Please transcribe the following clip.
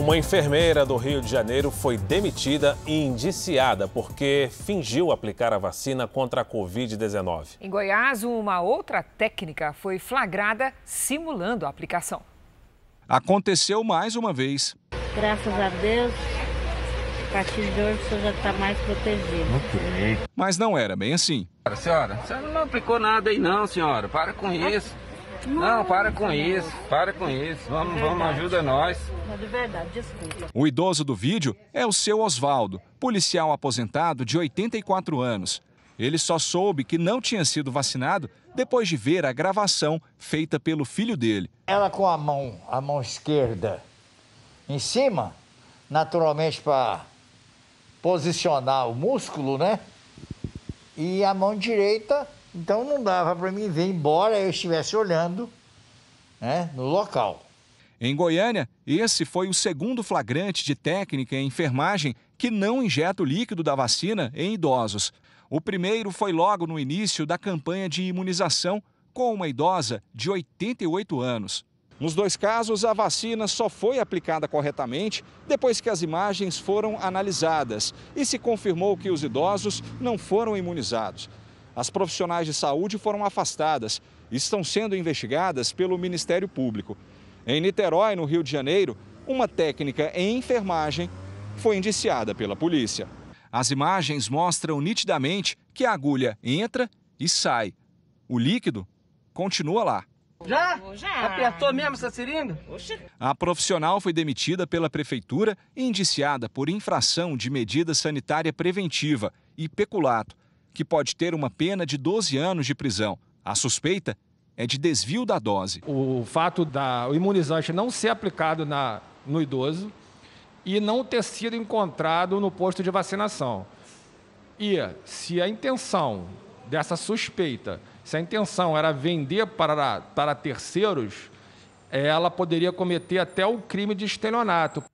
Uma enfermeira do Rio de Janeiro foi demitida e indiciada porque fingiu aplicar a vacina contra a Covid-19. Em Goiás, uma outra técnica foi flagrada simulando a aplicação. Aconteceu mais uma vez. Graças a Deus, a partir de hoje você já está mais protegido. Okay. Mas não era bem assim. Senhora, senhora, a senhora não aplicou nada aí não, senhora. Para com isso. Não, para com isso, para com isso. Vamos, vamos, ajuda nós. De verdade, desculpa. O idoso do vídeo é o seu Oswaldo, policial aposentado de 84 anos. Ele só soube que não tinha sido vacinado depois de ver a gravação feita pelo filho dele. Ela com a mão, a mão esquerda em cima, naturalmente para posicionar o músculo, né? E a mão direita então não dava para mim ver, embora eu estivesse olhando né, no local. Em Goiânia, esse foi o segundo flagrante de técnica em enfermagem que não injeta o líquido da vacina em idosos. O primeiro foi logo no início da campanha de imunização com uma idosa de 88 anos. Nos dois casos, a vacina só foi aplicada corretamente depois que as imagens foram analisadas e se confirmou que os idosos não foram imunizados. As profissionais de saúde foram afastadas e estão sendo investigadas pelo Ministério Público. Em Niterói, no Rio de Janeiro, uma técnica em enfermagem foi indiciada pela polícia. As imagens mostram nitidamente que a agulha entra e sai. O líquido continua lá. Já? Já. Apertou mesmo essa seringa? Oxi. A profissional foi demitida pela prefeitura e indiciada por infração de medida sanitária preventiva e peculato que pode ter uma pena de 12 anos de prisão. A suspeita é de desvio da dose. O fato da o imunizante não ser aplicado na, no idoso e não ter sido encontrado no posto de vacinação. E se a intenção dessa suspeita, se a intenção era vender para, para terceiros, ela poderia cometer até o crime de estelionato.